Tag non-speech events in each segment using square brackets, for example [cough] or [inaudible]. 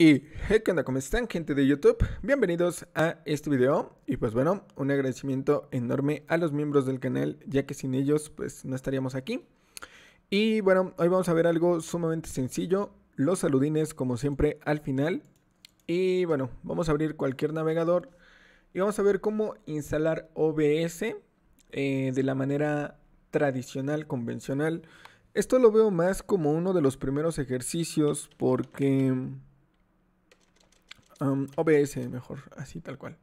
Y hey, ¿qué onda? ¿Cómo están gente de YouTube? Bienvenidos a este video y pues bueno, un agradecimiento enorme a los miembros del canal ya que sin ellos pues no estaríamos aquí. Y bueno, hoy vamos a ver algo sumamente sencillo, los saludines como siempre al final. Y bueno, vamos a abrir cualquier navegador y vamos a ver cómo instalar OBS eh, de la manera tradicional, convencional. Esto lo veo más como uno de los primeros ejercicios porque OBS mejor, así tal cual.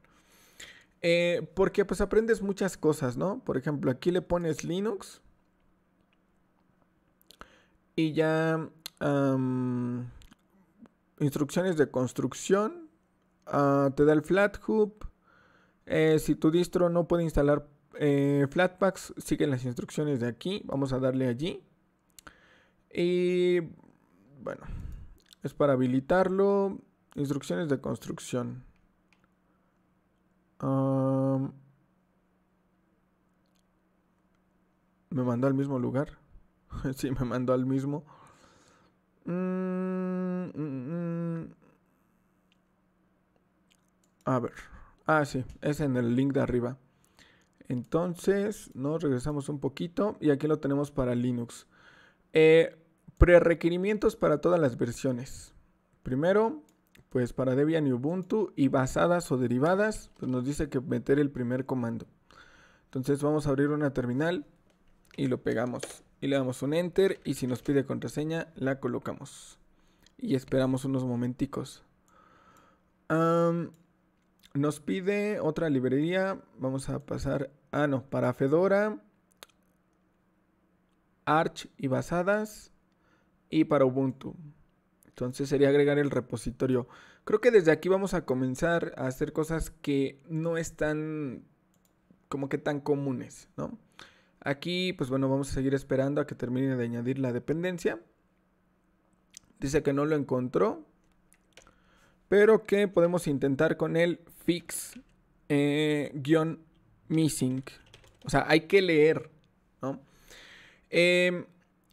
Eh, porque pues aprendes muchas cosas, ¿no? Por ejemplo, aquí le pones Linux. Y ya... instrucciones de construcción. Ah, te da el FlatHub. Eh, si tu distro no puede instalar eh, Flatpaks, siguen las instrucciones de aquí. Vamos a darle allí. Y bueno, es para habilitarlo. Instrucciones de construcción. me mandó al mismo lugar. [laughs] sí, me mandó al mismo. Mm, mm, mm. A ver. Ah, sí, es en el link de arriba. Entonces, nos regresamos un poquito y aquí lo tenemos para Linux. Eh, para todas las versiones. Primero, pues para Debian y Ubuntu y basadas o derivadas, pues nos dice que meter el primer comando. Entonces vamos a abrir una terminal y lo pegamos y le damos un enter y si nos pide contraseña la colocamos y esperamos unos momenticos. nos pide otra librería, vamos a pasar, ah no, para Fedora, Arch y basadas y para Ubuntu. Entonces sería agregar el repositorio. Creo que desde aquí vamos a comenzar a hacer cosas que no están como que tan comunes, ¿no? Aquí, pues bueno, vamos a seguir esperando a que termine de añadir la dependencia. Dice que no lo encontró, pero que podemos intentar con el fix eh, missing. O sea, hay que leer, ¿no? Eh,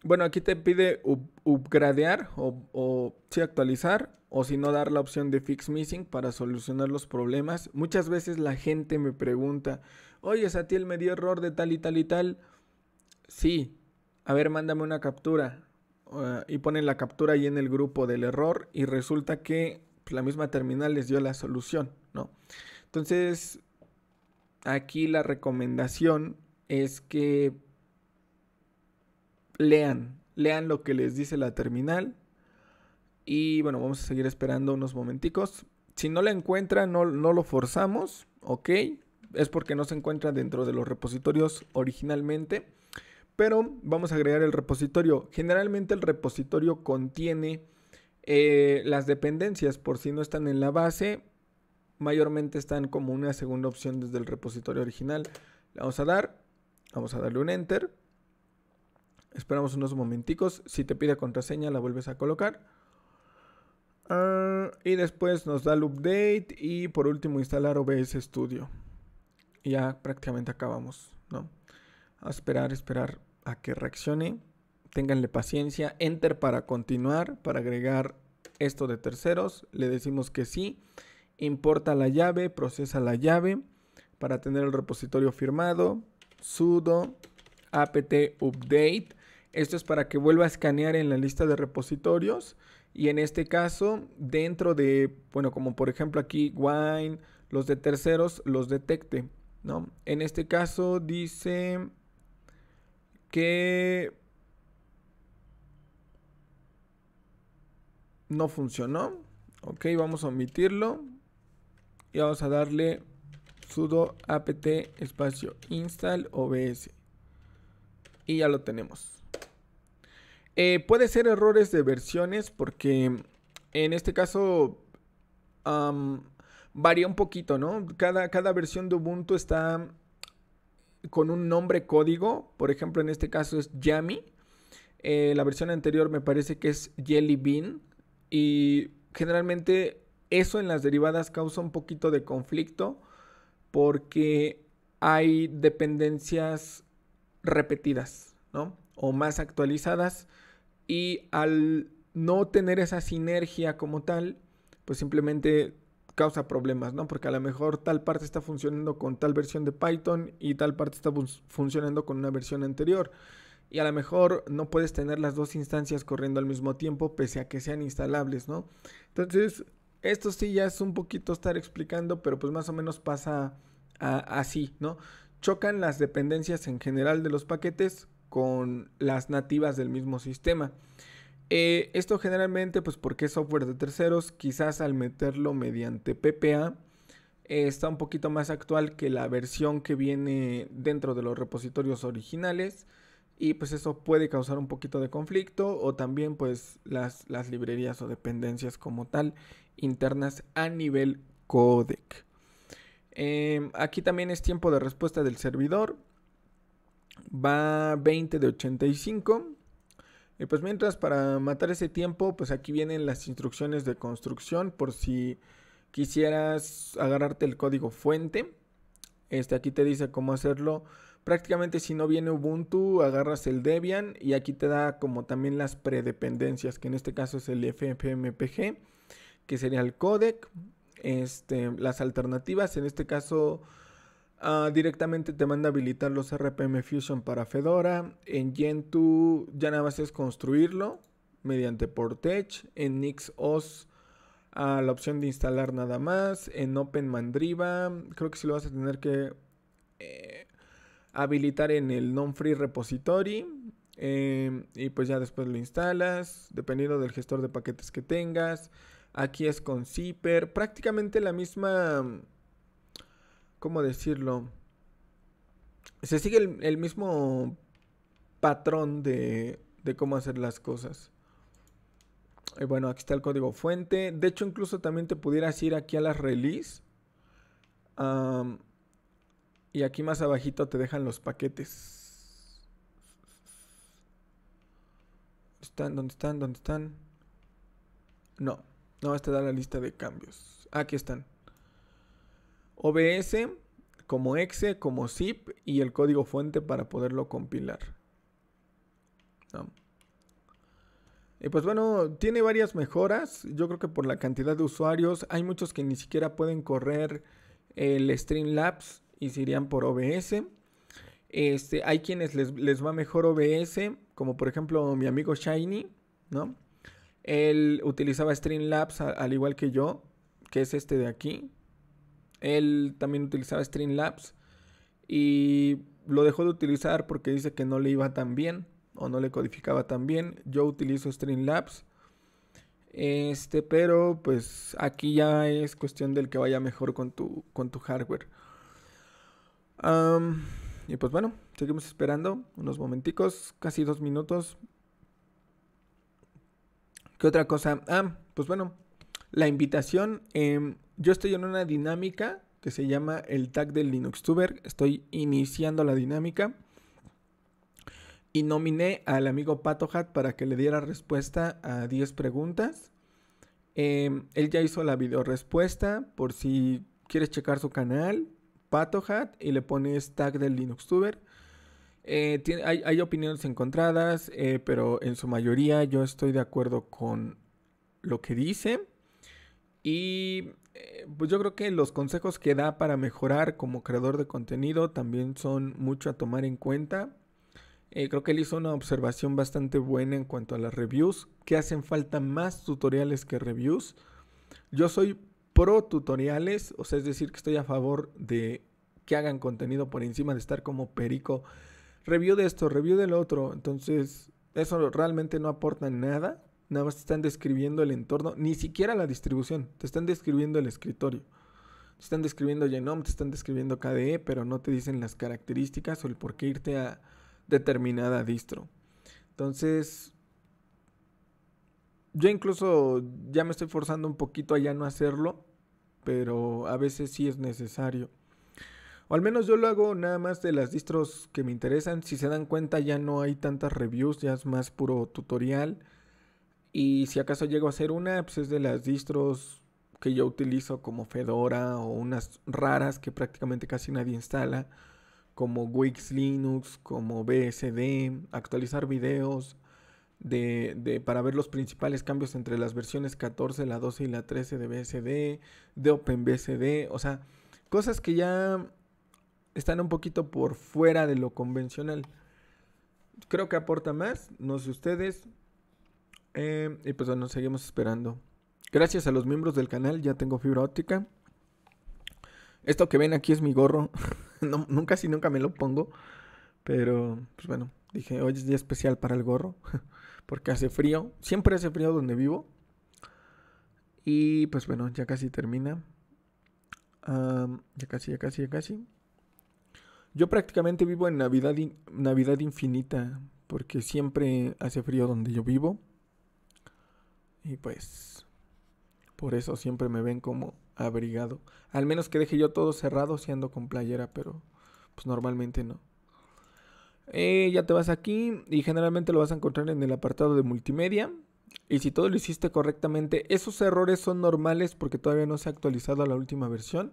bueno, aquí te pide upgradear o, actualizar o si no dar la opción de fix missing para solucionar los problemas. Muchas veces la gente me pregunta, oye, Satiel me dio error de tal y tal y tal. Sí, a ver, mándame una captura. Ah, y ponen la captura ahí en el grupo del error y resulta que pues, la misma terminal les dio la solución, ¿no? Entonces, aquí la recomendación es que lean, lean lo que les dice la terminal. Y bueno, vamos a seguir esperando unos momenticos. Si no la encuentra no, lo forzamos, ¿ok? Es porque no se encuentra dentro de los repositorios originalmente. Pero vamos a agregar el repositorio. Generalmente el repositorio contiene eh, las dependencias, por si no están en la base, mayormente están como una segunda opción desde el repositorio original. Le vamos a dar, vamos a darle un enter Esperamos unos momenticos. Si te pide contraseña, la vuelves a colocar. Ah, y después nos da el update y por último instalar OBS Studio. ya prácticamente acabamos, ¿no? A esperar, esperar a que reaccione. Ténganle paciencia. Enter para continuar, para agregar esto de terceros. Le decimos que sí. Importa la llave, procesa la llave para tener el repositorio firmado. sudo apt update esto es para que vuelva a escanear en la lista de repositorios y en este caso dentro de, bueno, como por ejemplo aquí Wine, los de terceros los detecte, ¿no? En este caso dice que no funcionó. Ok, vamos a omitirlo y vamos a darle sudo apt espacio install obs y ya lo tenemos. Eh, puede ser errores de versiones porque en este caso varía un poquito, ¿no? Cada, versión de Ubuntu está con un nombre código. Por ejemplo, en este caso es Yami. Eh, la versión anterior me parece que es Jelly Bean. Y generalmente eso en las derivadas causa un poquito de conflicto porque hay dependencias repetidas, ¿no? O más actualizadas y al no tener esa sinergia como tal, pues simplemente causa problemas, ¿no? Porque a lo mejor tal parte está funcionando con tal versión de Python y tal parte está funcionando con una versión anterior. Y a lo mejor no puedes tener las dos instancias corriendo al mismo tiempo, pese a que sean instalables, ¿no? Entonces, esto sí ya es un poquito estar explicando, pero pues más o menos pasa así, ¿no? Chocan las dependencias en general de los paquetes con las nativas del mismo sistema. Eh, esto generalmente, pues porque es software de terceros, quizás al meterlo mediante PPA, eh, está un poquito más actual que la versión que viene dentro de los repositorios originales. Y pues eso puede causar un poquito de conflicto o también pues las, las librerías o dependencias como tal internas a nivel codec. Eh, aquí también es tiempo de respuesta del servidor va 20 de 85. Y pues mientras, para matar ese tiempo, pues aquí vienen las instrucciones de construcción por si quisieras agarrarte el código fuente. Este aquí te dice cómo hacerlo. Prácticamente si no viene Ubuntu, agarras el Debian y aquí te da como también las predependencias, que en este caso es el FFmpg, que sería el codec, este, las alternativas, en este caso Ah, directamente te manda a habilitar los RPM Fusion para Fedora. En Gentoo ya nada más es construirlo mediante Portage. En NixOS a ah, la opción de instalar nada más. En Open Mandriva creo que sí lo vas a tener que eh, habilitar en el non-free repository. Em, y pues ya después lo instalas, dependiendo del gestor de paquetes que tengas. Aquí es con Zipper, prácticamente la misma ¿Cómo decirlo? Se sigue el, mismo patrón de, cómo hacer las cosas. Y eh, bueno, aquí está el código fuente. De hecho, incluso también te pudieras ir aquí a la release. y aquí más abajito te dejan los paquetes. ¿Están? ¿Dónde están? ¿Dónde están? No, no, este da la lista de cambios. Aquí están. OBS como exe, como zip y el código fuente para poderlo compilar. Y pues bueno, tiene varias mejoras. Yo creo que por la cantidad de usuarios, hay muchos que ni siquiera pueden correr el Streamlabs y se irían por OBS. Este, hay quienes les, va mejor OBS, como por ejemplo mi amigo Shiny, ¿no? Él utilizaba Streamlabs al igual que yo, que es este de aquí, él también utilizaba Streamlabs y lo dejó de utilizar porque dice que no le iba tan bien o no le codificaba tan bien. Yo utilizo Streamlabs. Este, pero pues aquí ya es cuestión del que vaya mejor con tu, con tu hardware. y pues bueno, seguimos esperando unos momenticos, casi dos minutos. ¿Qué otra cosa? Ah, pues bueno, la invitación. Em, yo estoy en una dinámica que se llama el tag del LinuxTuber. Estoy iniciando la dinámica. Y nominé al amigo Pato Hat para que le diera respuesta a 10 preguntas. Em, él ya hizo la video respuesta por si quieres checar su canal, Pato Hat, y le pones tag del LinuxTuber. Eh, hay, opiniones encontradas, eh, pero en su mayoría yo estoy de acuerdo con lo que dice. Y eh, pues yo creo que los consejos que da para mejorar como creador de contenido también son mucho a tomar en cuenta. Eh, creo que él hizo una observación bastante buena en cuanto a las reviews, que hacen falta más tutoriales que reviews. Yo soy pro tutoriales, o sea, es decir, que estoy a favor de que hagan contenido por encima de estar como perico. Review de esto, review del otro. Entonces, eso realmente no aporta nada. Nada más te están describiendo el entorno, ni siquiera la distribución, te están describiendo el escritorio. Te están describiendo Genome, te están describiendo KDE, pero no te dicen las características o el por qué irte a determinada distro. Entonces, yo incluso ya me estoy forzando un poquito a ya no hacerlo, pero a veces sí es necesario. O al menos yo lo hago nada más de las distros que me interesan. Si se dan cuenta ya no hay tantas reviews, ya es más puro tutorial. Y si acaso llego a hacer una, pues es de las distros que yo utilizo como Fedora o unas raras que prácticamente casi nadie instala, como Wix Linux, como BSD, actualizar videos de, de, para ver los principales cambios entre las versiones 14, la 12 y la 13 de BSD, de OpenBSD, o sea, cosas que ya están un poquito por fuera de lo convencional. Creo que aporta más, no sé ustedes, eh, y pues bueno, seguimos esperando. Gracias a los miembros del canal ya tengo fibra óptica. Esto que ven aquí es mi gorro. [laughs] nunca, si nunca me lo pongo. Pero, pues bueno, dije, hoy es día especial para el gorro. [laughs] porque hace frío. Siempre hace frío donde vivo. Y pues bueno, ya casi termina. ya casi, ya casi, ya casi. Yo prácticamente vivo en Navidad, Navidad infinita. Porque siempre hace frío donde yo vivo. Y pues por eso siempre me ven como abrigado. Al menos que deje yo todo cerrado siendo con playera, pero pues normalmente no. Eh, ya te vas aquí y generalmente lo vas a encontrar en el apartado de multimedia. Y si todo lo hiciste correctamente, esos errores son normales porque todavía no se ha actualizado a la última versión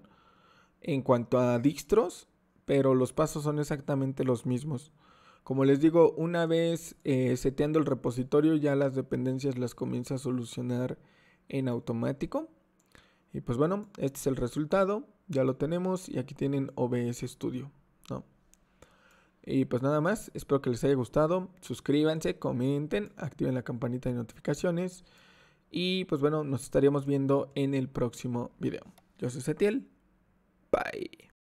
en cuanto a distros, pero los pasos son exactamente los mismos. Como les digo, una vez eh, seteando el repositorio, ya las dependencias las comienza a solucionar en automático. Y pues bueno, este es el resultado, ya lo tenemos y aquí tienen OBS Studio. Y pues nada más, espero que les haya gustado. Suscríbanse, comenten, activen la campanita de notificaciones. Y pues bueno, nos estaríamos viendo en el próximo video. Yo soy Setiel. Bye.